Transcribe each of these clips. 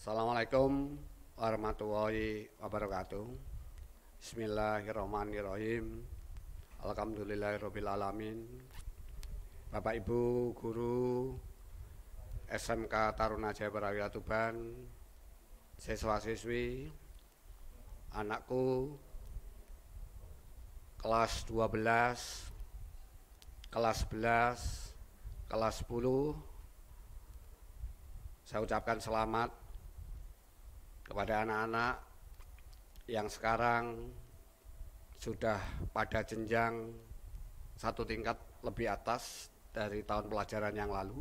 Assalamualaikum warahmatullahi wabarakatuh. Bismillahirrahmanirrahim. Alhamdulillahirobbilalamin, Bapak Ibu guru SMK Taruna Jaya Prawira Tuban, siswa-siswi, anakku kelas 12 kelas 11, kelas 10. Saya ucapkan selamat kepada anak-anak yang sekarang sudah pada jenjang satu tingkat lebih atas dari tahun pelajaran yang lalu.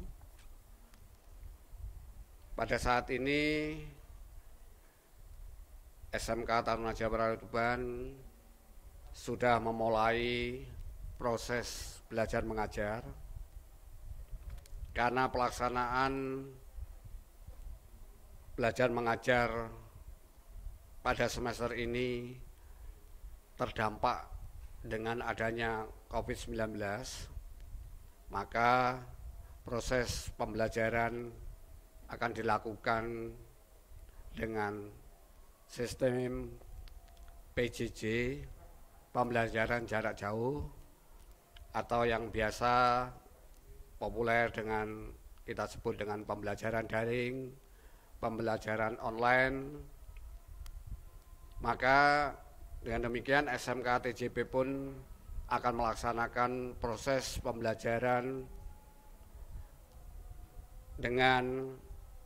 Pada saat ini SMK Taruna Jabar Tuban sudah memulai proses belajar mengajar karena pelaksanaan belajar mengajar pada semester ini terdampak dengan adanya COVID-19, maka proses pembelajaran akan dilakukan dengan sistem PJJ, pembelajaran jarak jauh, atau yang biasa populer dengan kita sebut dengan pembelajaran daring, pembelajaran online, maka dengan demikian SMK TJB pun akan melaksanakan proses pembelajaran dengan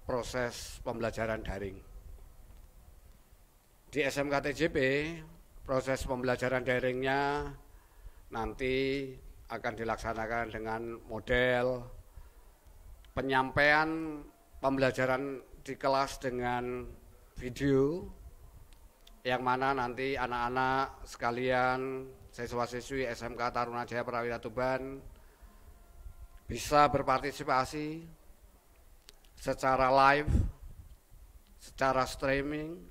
proses pembelajaran daring. Di SMK TJB, proses pembelajaran daringnya nanti akan dilaksanakan dengan model penyampaian pembelajaran di kelas dengan video yang mana nanti anak-anak sekalian siswa-siswi SMK Taruna Jaya Prawira Tuban bisa berpartisipasi secara live, secara streaming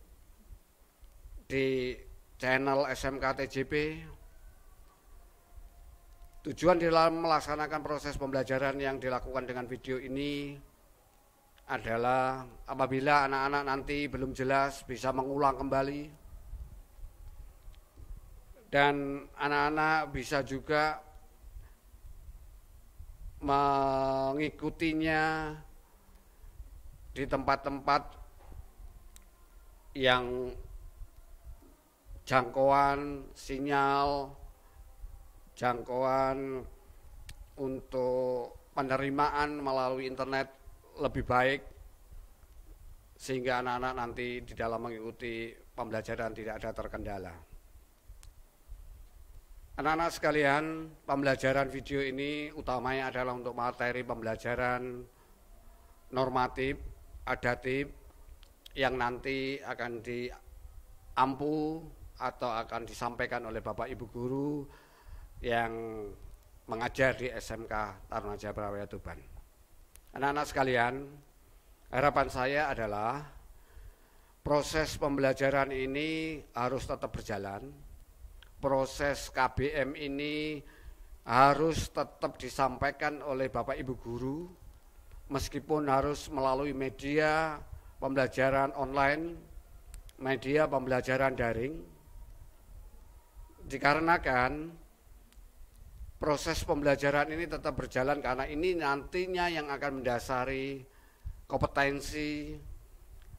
di channel SMK TJP. Tujuan di dalam melaksanakan proses pembelajaran yang dilakukan dengan video ini adalah apabila anak-anak nanti belum jelas bisa mengulang kembali dan anak-anak bisa juga mengikutinya di tempat-tempat yang jangkauan sinyal, jangkauan untuk penerimaan melalui internet lebih baik sehingga anak-anak nanti di dalam mengikuti pembelajaran tidak ada terkendala. Anak-anak sekalian, pembelajaran video ini utamanya adalah untuk materi pembelajaran normatif, adatif, yang nanti akan diampu atau akan disampaikan oleh Bapak Ibu Guru yang mengajar di SMK Taruna Jabrawaya Tuban. Anak-anak sekalian, harapan saya adalah proses pembelajaran ini harus tetap berjalan proses KBM ini harus tetap disampaikan oleh Bapak Ibu guru meskipun harus melalui media pembelajaran online, media pembelajaran daring. Dikarenakan proses pembelajaran ini tetap berjalan karena ini nantinya yang akan mendasari kompetensi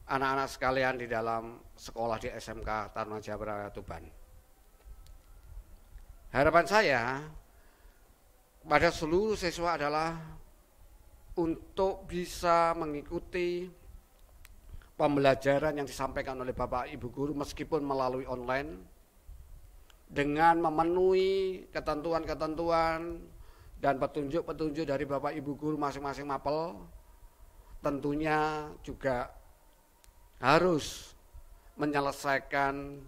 anak-anak sekalian di dalam sekolah di SMK Taruna Jabara Tuban. Harapan saya pada seluruh siswa adalah untuk bisa mengikuti pembelajaran yang disampaikan oleh Bapak Ibu guru meskipun melalui online dengan memenuhi ketentuan-ketentuan dan petunjuk-petunjuk dari Bapak Ibu guru masing-masing mapel tentunya juga harus menyelesaikan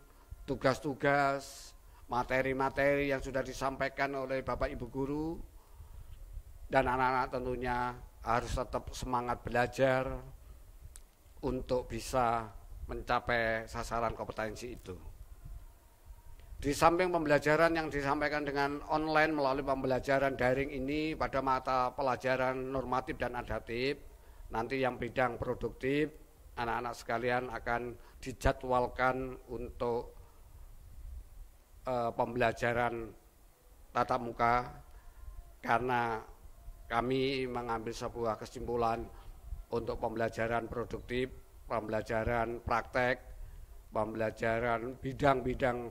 tugas-tugas materi-materi yang sudah disampaikan oleh Bapak Ibu guru dan anak-anak tentunya harus tetap semangat belajar untuk bisa mencapai sasaran kompetensi itu. Di samping pembelajaran yang disampaikan dengan online melalui pembelajaran daring ini pada mata pelajaran normatif dan adaptif, nanti yang bidang produktif anak-anak sekalian akan dijadwalkan untuk e, pembelajaran tatap muka karena kami mengambil sebuah kesimpulan untuk pembelajaran produktif, pembelajaran praktek, pembelajaran bidang-bidang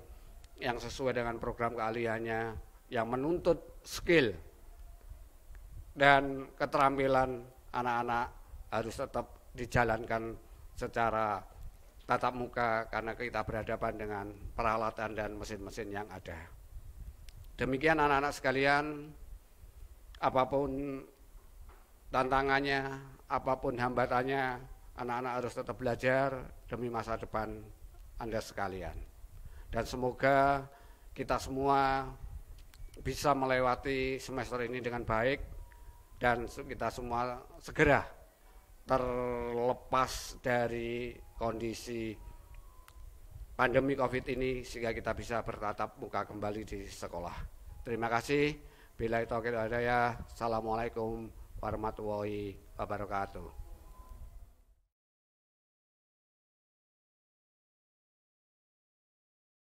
yang sesuai dengan program keahliannya yang menuntut skill dan keterampilan anak-anak harus tetap dijalankan secara tatap muka karena kita berhadapan dengan peralatan dan mesin-mesin yang ada. Demikian anak-anak sekalian, apapun tantangannya, apapun hambatannya, anak-anak harus tetap belajar demi masa depan Anda sekalian. Dan semoga kita semua bisa melewati semester ini dengan baik dan kita semua segera terlepas dari kondisi pandemi COVID ini sehingga kita bisa bertatap muka kembali di sekolah. Terima kasih. Bila itu ada ya. Assalamualaikum warahmatullahi wabarakatuh.